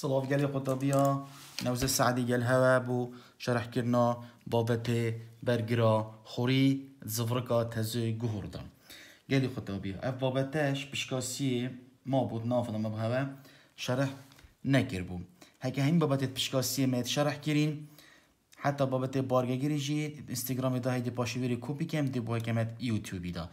صلاف قال قطابية نوزة سعدي قال هوابو شرح كرنا بابته برقرا خوري زفرقا تزوي جهوردا قال قطابية اف بابتاش بشكاسي ما بود نافنا ما بهوا شرح نكربو هكا هم بابت بشكاسي مات شرح كرين حتى بابت بارگه گریجید انستگرام دا هیدی پاشویری کوپی کم دی بو هکمت یوتیوبی دا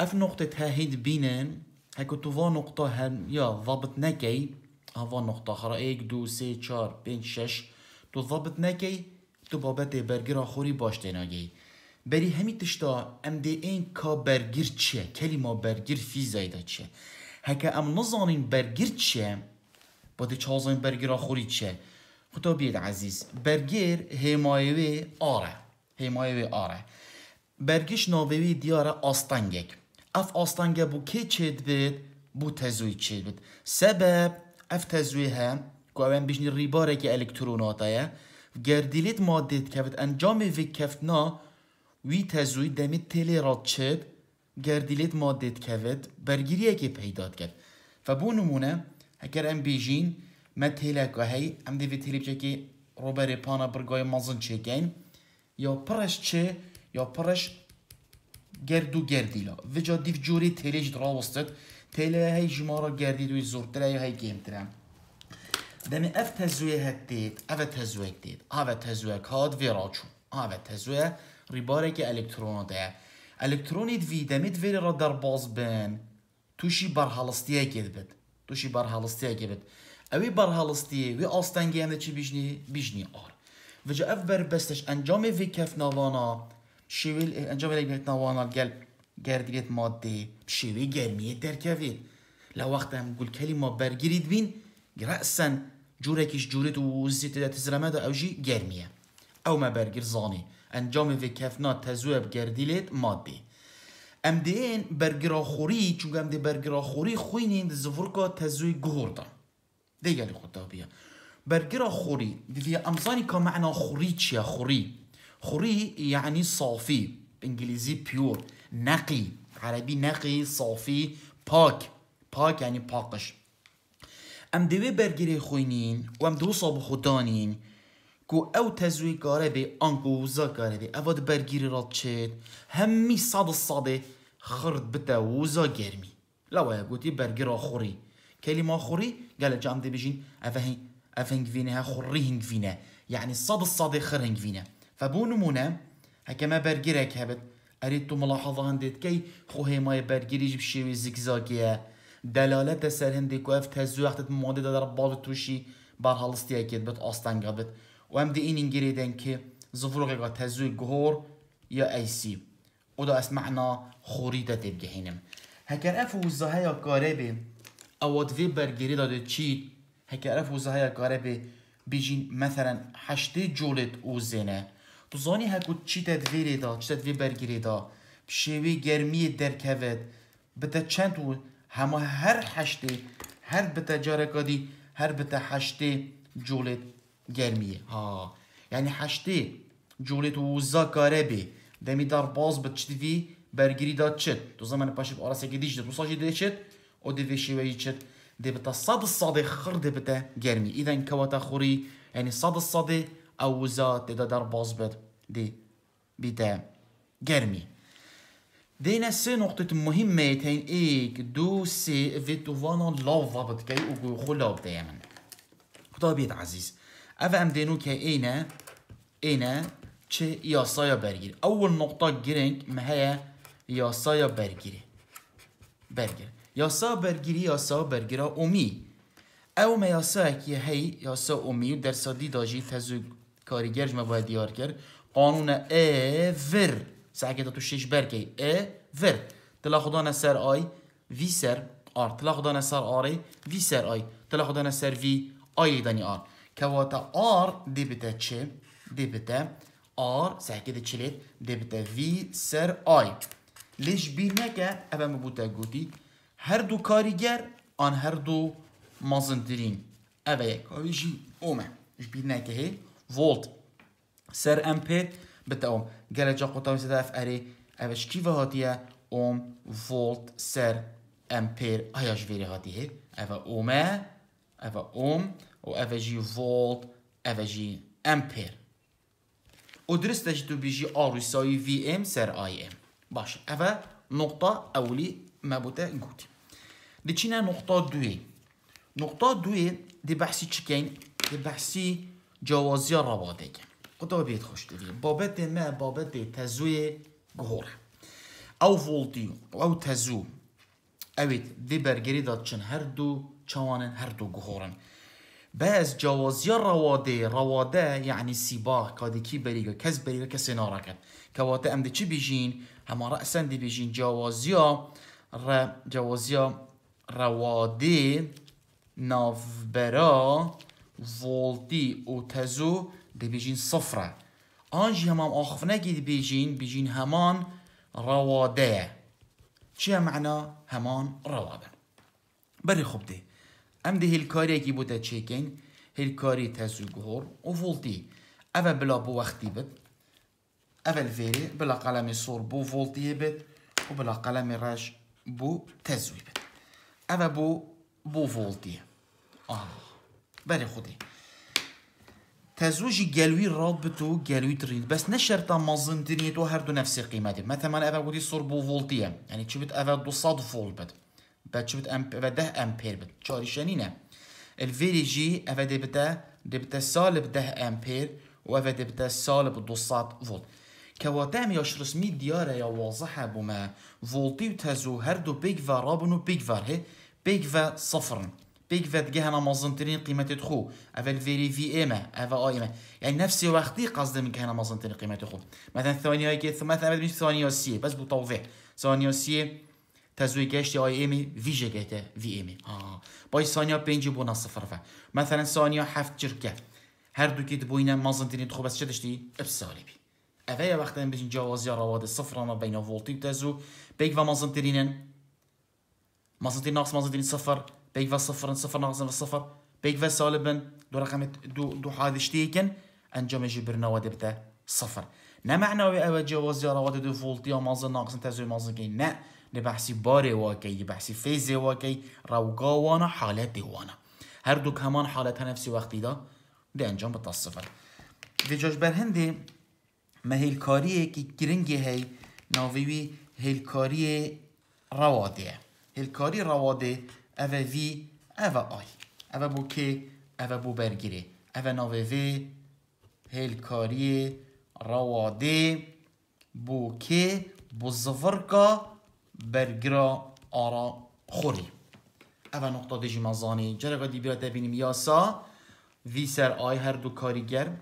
اف نقطه تهید بینن هكو توا نقطة هن يا ضبط نكي هوا نقطه خرا ایک دو سه چار پنج شش تو ضابط نکی تو بابت برگیر آخوری باش گی بری همی تشتا ام دی این کا برگیر چیه کلمه برگیر فی زایده چیه هکه ام نزانین برگیر چیه با دی چازان برگیر آخوری چیه خطابید عزیز برگیر هیمایوی آره هیمایوی آره برگش ناویوی دیاره آستنگک اف آستنگه بو که چید بید بو تزوی چید بید سبب اف تزویه گوهن بیشنی ریباره که الکتروناتایه گردیلیت ماده کفت انجام وی کفتنا وی تزوی دمی تلی را چد گردیلیت ماده کفت برگیریه که پیداد کرد و نمونه هکر ام بیشین ما تلی که هی ام دیوی تلی بچه که روبر پانا برگای مازن چکین یا پرش چه یا پرش گردو گردیلا و جا دیف جوری در دراوستد تێلەیە هەی ژمارە گردید و زۆرترای هەی گەیمترە دەمێ ئەف تەزوێ هەتێت ئەە تەزوێک دێت ئاە تەزوێ کات ێڕاچوو ئاە تەزوێ ڕیبارێکی ئەلکترۆنەدەیە ئەلکترۆنیت وی دەمێت وێرە ڕە دەرباز بن تووشی بەرهەڵستیەکێت بێت تووشی بەرهەڵستیەکێ بێت ئەوەی بەرهەڵستی وی ئاستەنگیانە چی بیژنی بیژنی ئار وجه ئەف بەربەستش ئەنجامی وی کەف ناوانە شێویل ئەنجام ناوانە گەل گردید ماده شوی گرمیه درکوید لو وقت هم برگیرید بین برگیرید بين رأسا جوره تو و زیت تزرمه او اوجی گرمیه او ما برگر زانی. انجام وی کفنا تزویب گردیلت ماده ام دین برگرا خوری چون ام دی برگرا خوری خوینین زفرکا تزوی گهوردا دیگه لی خود بیا برگرا خوری دیوی امزانی که معنا خوری چیه خوری خوری یعنی صافی انگلیزی پیور نقی عربی نقی صافی پاک پاک یعنی پاکش ام دوی برگیری خوینین و ام دو صاب خودانین کو او تزوی کاره بی آنکو وزا کاره بی اواد برگیری را چید همی صد صد خرد بتا وزا گرمی لوا گوتی برگیرا خوری کلمه خوری گله جام دی بیجین افهین خوری خریهن یعنی یعنی صد صد خرهن فینا فبو نمونا ما که هبت اريد تو ملاحظه هندت كي خو هيماي برگيريج بشيوي زيكزاكيه دلالت سر هندي كو اف تهزو وقت ماده دادر باز توشي بر هالستي اكيد بت اصلا قبت وام دي ان انجريدن كي زفرغ تهزو جهور يا اي سي وده اسمعنا خريطه تبقى هنا هكر افو زهايا قاربي او دفي برگيري دادت تشيت هكر افو زهايا قاربي بيجين مثلا حشتي جولت وزنه بزانی هکو چی تدویری دا چی تدویر برگیری دا شیوی گرمی درکوید بتا چند و همه هر حشتی هر بتا جارکادی هر بتا حشتی جولت گرمیه ها یعنی حشتی جولتو وزا کاره بی دمی دار باز بت چی دوی برگیری دا چد تو زمان پاشی بارسه گدیش دید مصاجی دید چد او دوی شیوی چد دبتا صد الصدي خرد بتا جرمي اذا كواتا خوري يعني صد الصدي او زاد ده در باز بد دي بتاع جرمي دي نس نقطة مهمة تين ايك دو سي في توفانا لوفا بتكي او خلاب دايما خطابيت عزيز اف ام دينو كي اينا اينا چه یاسایا برگیر اول نقطة گرنگ مهی یاسایا برگیر برگیر یاسا برگیری یاسا برگیرا اومی او مهیاسا اکی هی یاسا اومی و در سادی داجی فزو کارگر و دیارگر قانون اور سعی تو شش برکی اور تلا خدا نسر آی وی سر آر تلا خدا نسر آره وی سر آی تلا خدا نسر وی آی دانی آر كواتا آر دبتا چه دبتا آر سعكده چلت دبتا وی سر آی ليش بیر نکه ابا مبوتا گوتی هر دو کاریگر آن هر دو مازندرین ابا یک آویجی اومه اش بیر نکه هی فولت سر امبير بتا اوم جلجا قطاوي ستاف اري اوش كيفا هاتيا اوم فولت سر امبير هياش فيري هاتيه افا اوما افا اوم و افا جي فولت افا جي امبير ودرست جدو بيجي ار يساوي في ام سر اي ام باش افا نقطة اولي ما بوتا قوتي لكينا نقطة دوي نقطة دوي دي بحسي چكين دي بحسي جوازی رواده دیگه قطعا بید خوش دیگه بابت ما بابت تزوی گهوره او فولتی او تزو اوید دی برگری داد چن هر دو چوانن هر دو گهورن بعض جوازی رواده رواده یعنی سیباه کادی کی بریگه کس بریگه کسی نارکن کواتا ام دی چی بیجین را اصلا دی بیجین جوازیا ر جوازیا رواده نافبرا فولتي و تزو دبیجین صفره آنجي همام آخفنا نگی دبیجین بیجین همان رواده چیه معنا همان رواده بری خوب ده ام ده هلکاری اگی بوده چیکن هلکاری تزو گهور و فولتی اول بلا بو وقتی بد اول ویری بلا قلم سور بو فولتی بد و بلا قلم رش بو تزوی بد اول بو بو فولتی آه بري خدي تزوجي جلوي رابطو جلوي تريد بس نشرت مازن دنيتو تو هردو نفس قيمته مثلا انا أبغى صور بو فولتيه يعني شو بت أبغى دو صاد فولت بد بعد بت ام بعد ده امبير بد شاري شارشانينه الفيري جي انا دبتا دبتا سالب ده امبير وانا دبتا سالب دو صاد فولت كواتام يا شرس مي ديارة يا واضحة بما فولتي وتزو هردو بيج فار بيج بيك بيج هي صفرن بيك فات جهنا مازن ترين قيمة تخو أفل فيري في إيما أفا آيما يعني نفس وقتي قصد من جهنا مازن ترين قيمة تخو مثلا ثانية كي مثلا مش ثانية سي بس بتوضيح ثانية سي تزوي جيش گشت آی ایمی ویژه في إيمي آه باي ثانية بينجي بونا صفر فا مثلا ثانية حفت جركة هر دو كيت دبوینه مازن تینید خوب از چه داشتی؟ اف سالبی اوه یه وقتا بجین جوازی رواد الصفر اما بين فولتي تزو بيك فا مازن تینین مازن ترين ناقص مازن ترين صفر بيكفا صفر صفر ناقص صفر بيكفا سالبا دو رقم دو دو هذا شتيكن انجام جبرنا ودبتا صفر نا معنى وي أبا جواز يا رواد دو فولت يا مازن ناقص تزوي مازن كي نا نبحسي باري واكي نبحسي فيزي واكي روغا وانا حالاتي وانا هر دو كمان حالتها نفسي وقتي دا دي انجام بتا صفر دي جوش برهندي ما هي الكاريه كي كرنجي هي ناوي هي الكاريه روادي هي الكاريه روادي ewe وی، ewe آی، Ewe bu ki, ewe bu bergiri. Ewe nave vi, هلکاری رواده بو که بو زفرکا برگرا آرا خوری اول نقطه دیجی مزانی جرقا دی بیرا بینیم یاسا وی سر آی هر دو کاری گرم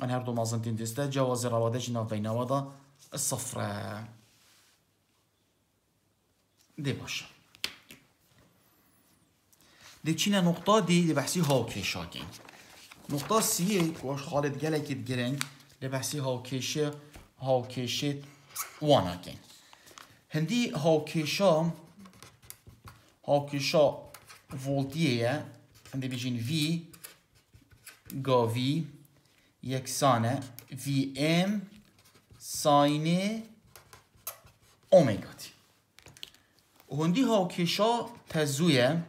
ان هر دو مازن تین دسته جواز رواده جنا نواده صفره دی باشم چینه نقطه دی لبحثی هاو کشاکین نقطه سیه گوش خالد گلکید گرن لبحثی هاو کشه وان کشه هندی هاو کشا هاو کشا ولتیه یه هندی بیجین وی گا وی یکسانه وی ام ساینه اومیگاتی هندی هاو کشا تزویه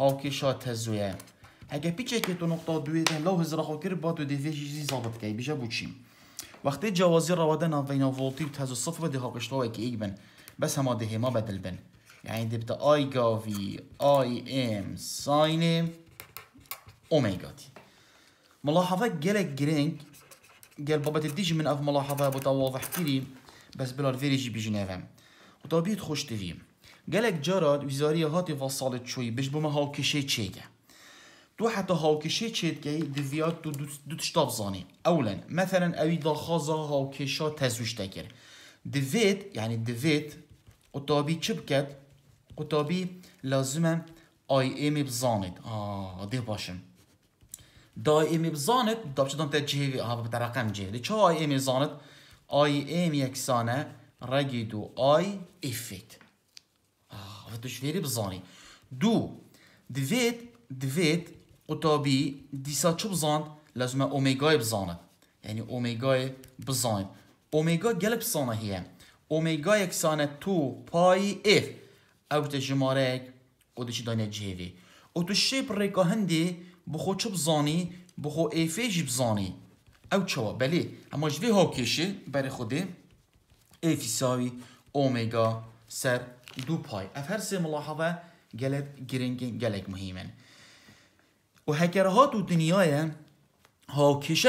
هاكي شات هزويا هكا بيتشكيتو نقطة دويته لو هزرا خو كرباتو دي فيجي زي ظابط كاي بيجا بوتشيم وقتی جوازی را ودن فینا فولتی تهز و صفر ده هاقشتا که ایگ بن بس هما ده ما بدل بن یعنی ده بتا آی گاوی آی ام ساین اومیگا تی ملاحظه گلک گرنگ گل بابت دیج من اف ملاحظه بتا واضح تیری بس بلا الفيريجي بيجي نافم و تا تفيم گلک جراد وزاری هاتی وصالت چوی بش بومه هاو کشه چیگه دو حتا هاو کشه چیگه دویات دو دو تشتاب زانی اولا مثلا اوی داخازا هاو کشا تزوش دکر دویت یعنی دویت قطابی چی بکد قطابی لازمه آی ایمی بزاند آه دیگه باشم دائمی بزاند دابچدان تا جهوی آه بتا رقم چه آی ایمی بزاند آی ایم یکسانه رگی دو آی افیت دشوێری بزانی دوو دوێت دوید ئۆتۆبی دیسا چ بزانند لە ژمە ئۆمێگای یعنی یعنی ئۆمێگای بزانین گل گەلب هیه هەیە یک سانه تو پایی ئف ئەو تە او ئۆدەشی دانە جێوێ ئۆ تو شێپ ڕێکا هەندێ بخۆ چ بزانی بخۆ ئێفێژی بزانی ئەو چەوە بەلێ ئەمە ژێ برای بەرە خودێ ئێفیساوی اومیگا سر دو پای اف سه ملاحظه گلد گرنگی گلگ مهیمن و هکرها تو دنیای ها کشه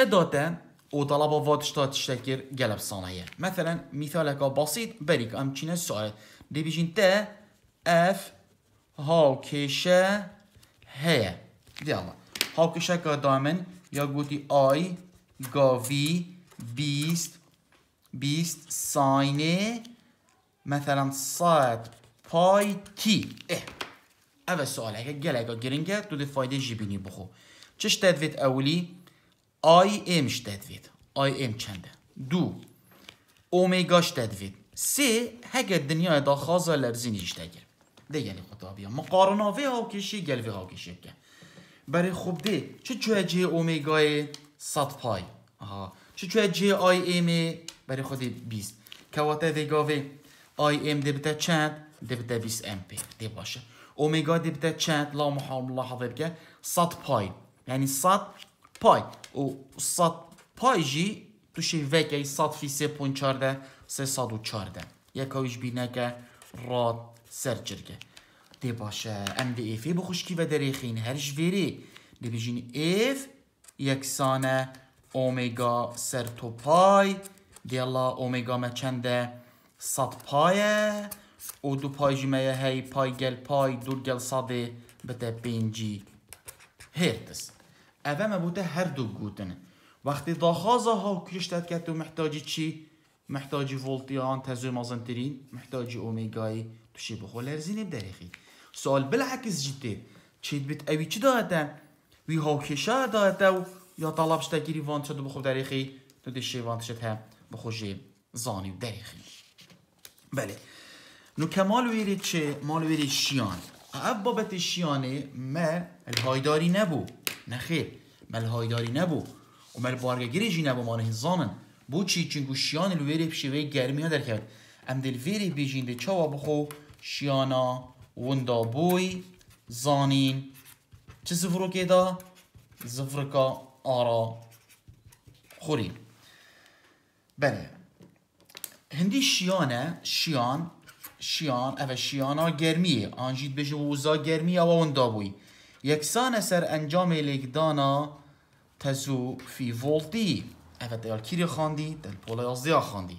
او و طلب و وادشتا تشتکر گلب سانه مثلا مثال اکا باسید بری که امچینه سوال دی بیشین ته اف ها کشه هیه دیالا ها کشه که دامن یا گوتی آی گاوی بیست بیست ساینه مثلا صاد پای تی اه اول سؤال اگه قلقا قرنجا تو دي فايدة جيبيني بخو چش تدفيت اولي ای ش تدفیت ای ام چنده دو ش تدفيت سه هكا الدنيا دا خاصة لبزينيش تاگر ده خطابی خطابيا مقارنة في هاو كشي گل في هاو کشی برای خوب ده چه چوه جه اومیگای سات پای آها چه چوه جه آی ایمه برای خودی بیست که واته ده IM debitə çənd, debitə 20 MP deyib başı. Omega debitə çənd, la müharmullah həvəbgə sat pay. Yəni sat pay. O sat payji tushi vekej sat fise punçarda se sadu çarda. Yeka üç bineke rad serçirge. De başa MDF bu xuşki ve derexin her jveri. De bijin F yeksane omega sertopay. Diyalla omega meçende صد پایه و دو پای جمعه هی پای گل پای دور گل صدی بده بینجی هیرتس اوه مبوده هر دو گودن وقتی داخازه ها کشش داد که تو محتاجی چی؟ محتاجی فولتیان تزوی مازنترین محتاجی اومیگای توشی بخول ارزینیم دریخی سوال بلعکس جدی چیت بیت اوی چی دادن؟ وی ها کشا و یا طلبش گیری وانتشد بخو دریخی تو دشی وانتشد هم بخو زانی دریخی بله نو کمال ویری چه مال ویری شیان اب بابت شیانه ما الهایداری نبو نخیر ما الهایداری نبو و ما البارگگیری جی نبو مانه زانن بو چی چنگو شیان الویری بشیوه گرمی ها در کرد ام دل ویری بیجینده چوا بخو شیانا وندا بوی زانین چه زفرو که دا؟ زفرکا آرا خوری. بله هندی شیانه شیان شیان اوه شیانا گرمیه آنجید بجه ووزا گرمیه و اون دابوی یکسان سر انجام لگدانا تزو فی ولتی اوه دیال کیری خاندی دل پولا یازدیا خاندی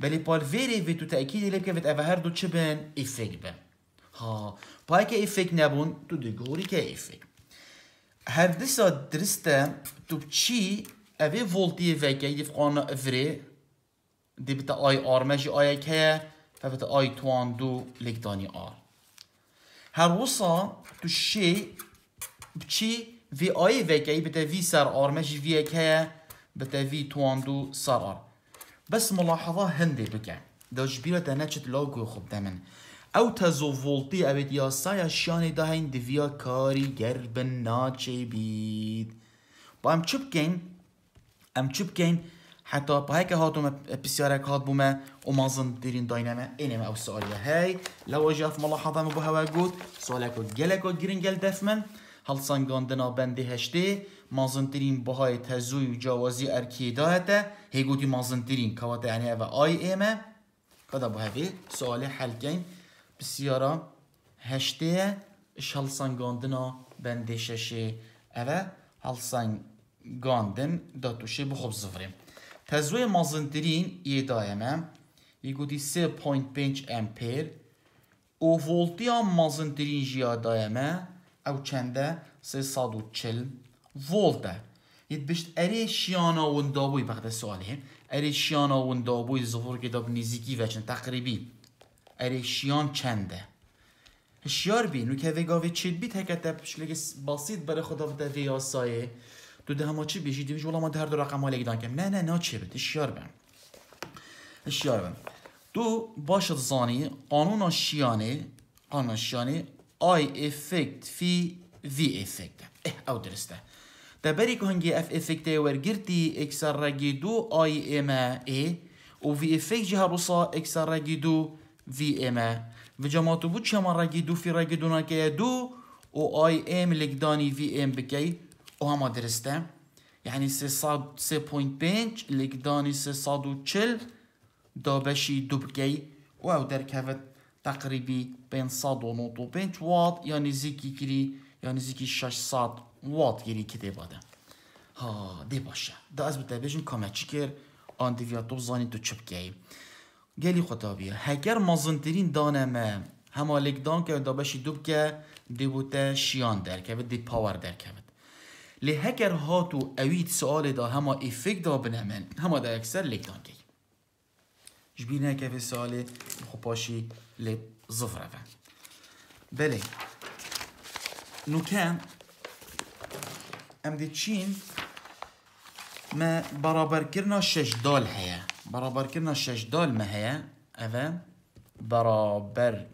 بلی پال ویری وی تو تأکیدی لب که اوه هر دو چه بن افک بن ها پای که افک نبون تو دیگوری که افک هر دسا درسته تو چی اوه ولتی وکه یدف قانا افره دي بتا اي ار ماجي اي كا فبتا اي توان دو ليك داني ار هر وصا تو شي بشي في اي في فيكي بتا في سار ار ماجي في كا بتا في توان دو سار ار بس ملاحظة هندي بكا دو جبيرة ناتشت لوجو خب دامن او تزو فولتي تزوفولتي ابد سايا شاني دهين دفيا كاري جربن ناچي بيد با ام چوبكين ام چوبكين حتى بهيك هاتو بسيارك هات بوما ومازن ديرين دايناما انما او سؤالية هاي لو اجي اف ملاحظة مبو هوا قوت سؤالكو جلكو جرين جل دفمن هل سنگاندنا بندي هشتي مازن ديرين بهاي تزوي وجاوزي اركي داهتا هي قوتي مازن ديرين كواتا يعني هوا اي ايما قدا بو هفي سؤالي حل جين بسيارة هشتي اش هل سنگاندنا بندي ششي اوه هل سنگاندن داتوشي بخب زفرين Та مزندرین یه دایمه یکودی 3.5 امپیر او ولتی هم مازندرین جیادای دایمه او چنده 340 ولته یت بشت اره شیانا و اندابوی بقید سواله اره شیانا و اندابوی زفور که داب نزیکی وچن تقریبی اره شیان چنده هشیار بی نو که وگاوی چید بی تکت که بسید برای خدا بده ویاسایه دو چی بشی دیویج ولی ما در دو رقم هاله گیدن کم نه نه نه چه بد اشیار بم اشیار بم دو باشد زانی قانون شیانه قانون شیانه آی افکت فی وی افکت اه او درسته ده بری که هنگی اف افکت ورگرتی اکسر رگی دو آی ام ای و وی افکت جه روسا اکسر رگی دو وی ام و جماعتو بود چما رگی دو فی رگی دو نکه دو و آی ام لگدانی وی ام بکی او هم درسته یعنی 3.5 لگدانی 340 دابشی دوبگی و او در کفت تقریبی 595 وات یا نزیکی گری یعنی نزیکی 600 یعنی وات گری که دی باده ها دی باشه دا از بده بیشن کامچی کر آن دیویاتو زانی تو گی گلی خدا بیا هگر مازندرین دانمه همه لگدان که دابشی دوبگه بوده شیان درکه دی پاور درکه لهكر هاتو اويت سؤال دا هما افك دا بنعمل هما دا اكسر لك دانكي جبينا كافي سؤال بخباشي لزفرة بلي نو كان ام دي تشين ما برابر كرنا شش دال هيا برابر كرنا شش دال ما هيا افا برابر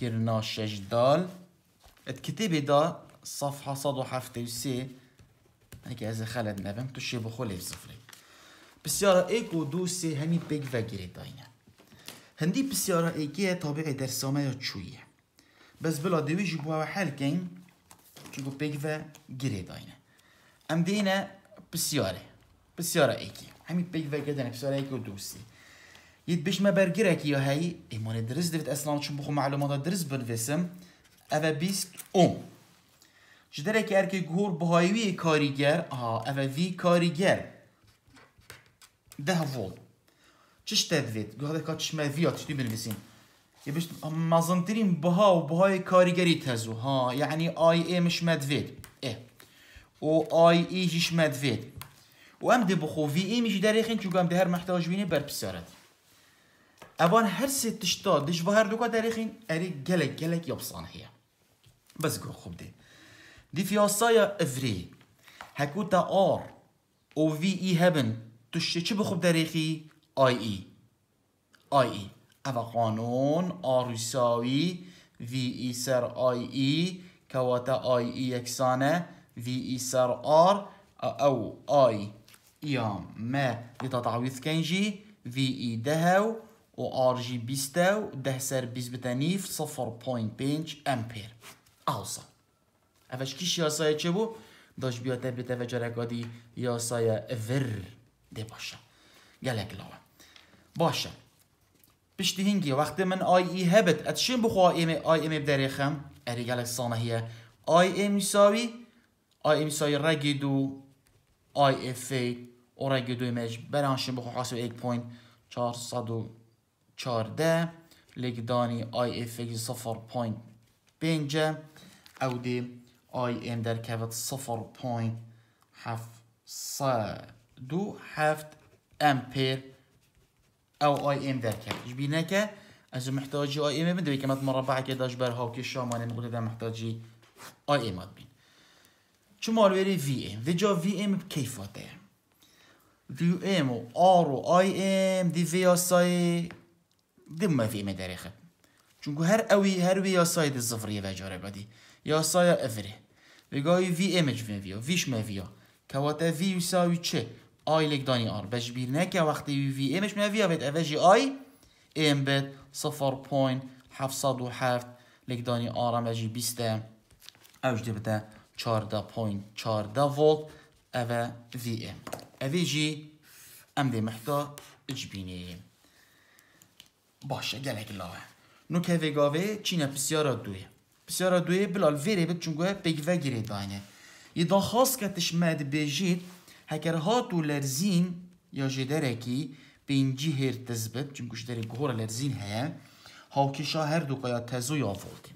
كرنا شش دال اتكتبي دا صفحة صد وحفتة وسي هيك هكذا خالد نافم بخول خولي صفري بالسيارة إيكو دوسي هني بيك فاجري داينا هندي بالسيارة إيكي طبيعي درسامة شوية بس بلا دوي جبوا حال كين تشيبو بيك فاجري داينا أم دينا بالسيارة بالسيارة إيكي همي بيك فاجري داينا بالسيارة إيكو دوسي بيش ما برجرك يا هاي إيمان درس دفت أصلا بخو معلومات درس بنفسم أبا بيسك أم ji derekê erkê guhor bihayviyê karîger aha ev e vî karîger deh vol çiş te divêt guha deka çişme vîya tiştî binivîsîn yê bişt mezintîrîn biha û bihayê karîgerî tezû ha yani ayê miş me divêt eh و آی ای جیش مدوید و ام دی بخو وی ای میجی در ایخین چوگم دی هر محتاج بینه بر پسارد اوان هر سی تشتا دش و هر دوکا در ایخین اری گلک گلک یابسان هیا بس گو خوب دی دي في وصايا افري هكوتا ار او في اي هبن تشي چه بخوب تاريخي اي اي اي اي اما قانون ار يساوي في اي سر اي اي كواتا اي اي يكسانه في اي سر ار او اي يام ما لتتعويض كنجي في اي دهو و ار جي بيستو ده سر بيز بتانيف صفر بوينت بينج امبير اوصل اوش کیش یاسای چه بو؟ داش بیا تر بیتر و جرگادی یاسای ور ده باشه گلک لاوه باشه پیش هنگی وقتی من آی ای هبت ات شم بخوا آی ایم آی ایم بدریخم اری گلک سانه هیه آی ایم ساوی آی ایم نیساوی را گیدو آی اف ای او را گیدو ایمش بران شم بخوا خاصو پوینت چار ده لگدانی آی اف ای صفر پوینت بینجه او دیم آی ام در کفت صفر پوینت هفت دو هفت امپیر او آی ام در کفت ایش بینه که ازو محتاجی آی ام بنده بی کمت مربع که داشت بر هاو که شامانه یعنی مقوله در محتاجی آی ام بین چون مالویری وی ام وی جا وی ام کیفاته وی ام و آر و آی ام دی وی آسای دیمو ما وی ام داره خب چونکو هر اوی هر وی آسای دی زفری و جاره بادی یا آسای افره بگاهی وی امج میویا ویش میویا که واته وی ویساوی چه آی لگ دانی آر بش بیر نکه وقتی وی وی امج میویا وید اوژی آی ام بد صفر پوین حفصاد و حفت لگ دانی آر هم اوژی بیسته اوژ دی بده چارده پوین چارده ولت او وی ام اوژی ام دی محتا اج بینی باشه گلگ لاه نو که ویگاوه چینه پسیارا دویه بسیار دوی بلال ویری بک چونگو پک و گیری داینه یه دا خاص کتش مد بیجید هکر هاتو لرزین یا جدرکی بینجی هر تزبت چونگو جدرک هورا لرزين هيا هاوكيشا هر دو قيا تزو يافولتي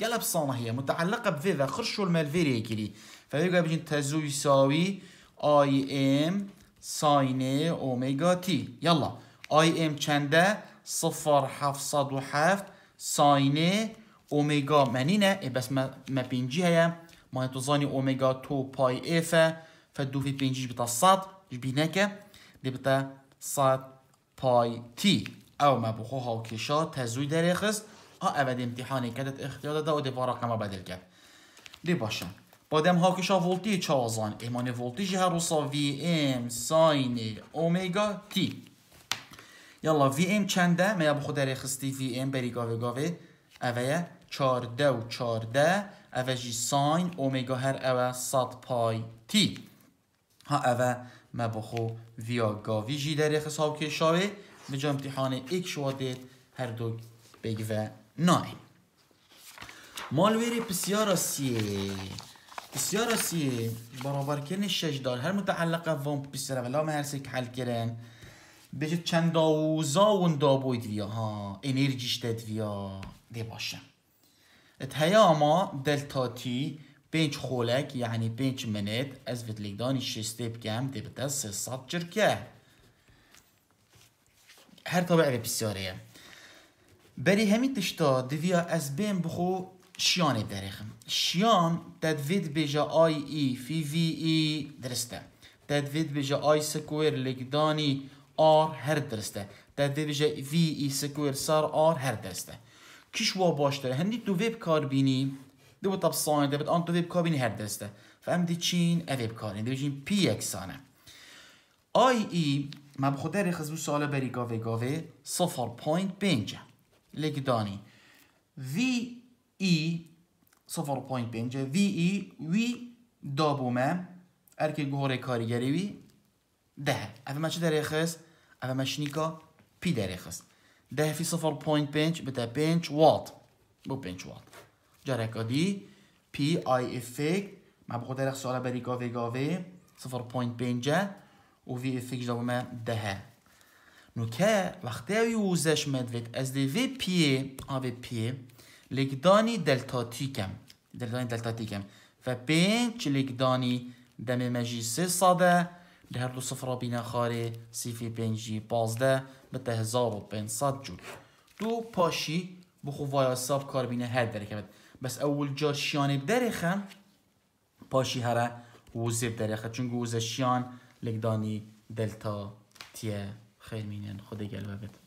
قلب صانحية متعلقة بفيفا خرشو المال فيري كيري فيقول بجين تزو يساوي اي ام ساين اوميجا تي يلا اي ام چنده صفر حفصد و حفت ساين اومیگا منینه، ای بس ما ما بینجی هیا ما اومیگا تو پای بای اف دو فی بینجی بتا صاد جبیناک دی بتا صاد پای تی او ما کشا تزوی تزوی داریخس ها امتحانی کدت اختیار داد و دی بارا ما بدل کرد دی باشم بادم هاو کشا ولتی چازان ایمان ولتی هر روسا وی ام ساین اومیگا تی یالا وی ام چنده میا بخو در خستی وی ام بری گاوه گاوه اوه چارده و چارده اوجی ساین اومگا هر اوه صد پای تی ها اوه ما بخو ویا گاوی جی در حساب که شاوه جای امتحان ایک شواده هر دو بگوه نای مالویر بسیار سیه بسیار سیه برابر کردن شش دار هر متعلقه وان بسیار ولا ما هر سک حل کردن بجد چند داوزا و اندابوید ویا ها انرژیش داد ویا دی باشم ما دلتا تي بينج خولك يعني بينج منت از ليداني شستيب كام دي سه السات هر هر طبعا بسيارية بري همي تشتا دفيا بین بخو شيان درخم شيان تدفيد بجا اي اي في في اي درسته تدفيد بجا اي سكوير لقداني ار هر درسته تدفيد بجا في اي سكوير سار ار هر درسته کیش وا باشتر هندی تو ویب کار بینی دو تاب سانه دو دو ویب کار بینی هر دسته فهم دی چین ویب کاری دو بجین پی اکسانه آی ای ما بخود ری خزبو ساله بری گاوه گاوه صفر پوینت بینجه لگ دانی وی ای صفر پوینت بینجه وی ای وی دابومه ارکه گوره کاری وی ده اوه ما چه داره خز؟ اوه ما شنیکا پی داره خز ده في صفر بوينت بنش بتا بنش واط مو بنش واط جارك دي بي اي اف ما بقدر اخسر بري قاوي قاوي صفر بوينت بنجا وفي اف اكس دوما دها نوكا وقتا يوزش مدفت از دي في بي في بي لقداني دلتا تي كم دلتاني دلتا تي كم فبنش لقداني دم مجي سي صدا هر دو هەردوو سفرە بینەخارێ سیفی هزار و بتە 1500 جود. دو پاشی بینه هر کاربینە هەر دەرەکەبێت بس ئەول جار شیانێ دەرێخە پاشی هەرە وزێب چون چونگو لگدانی شیان تیه خیر مینین خێرمینێن گلوه بد.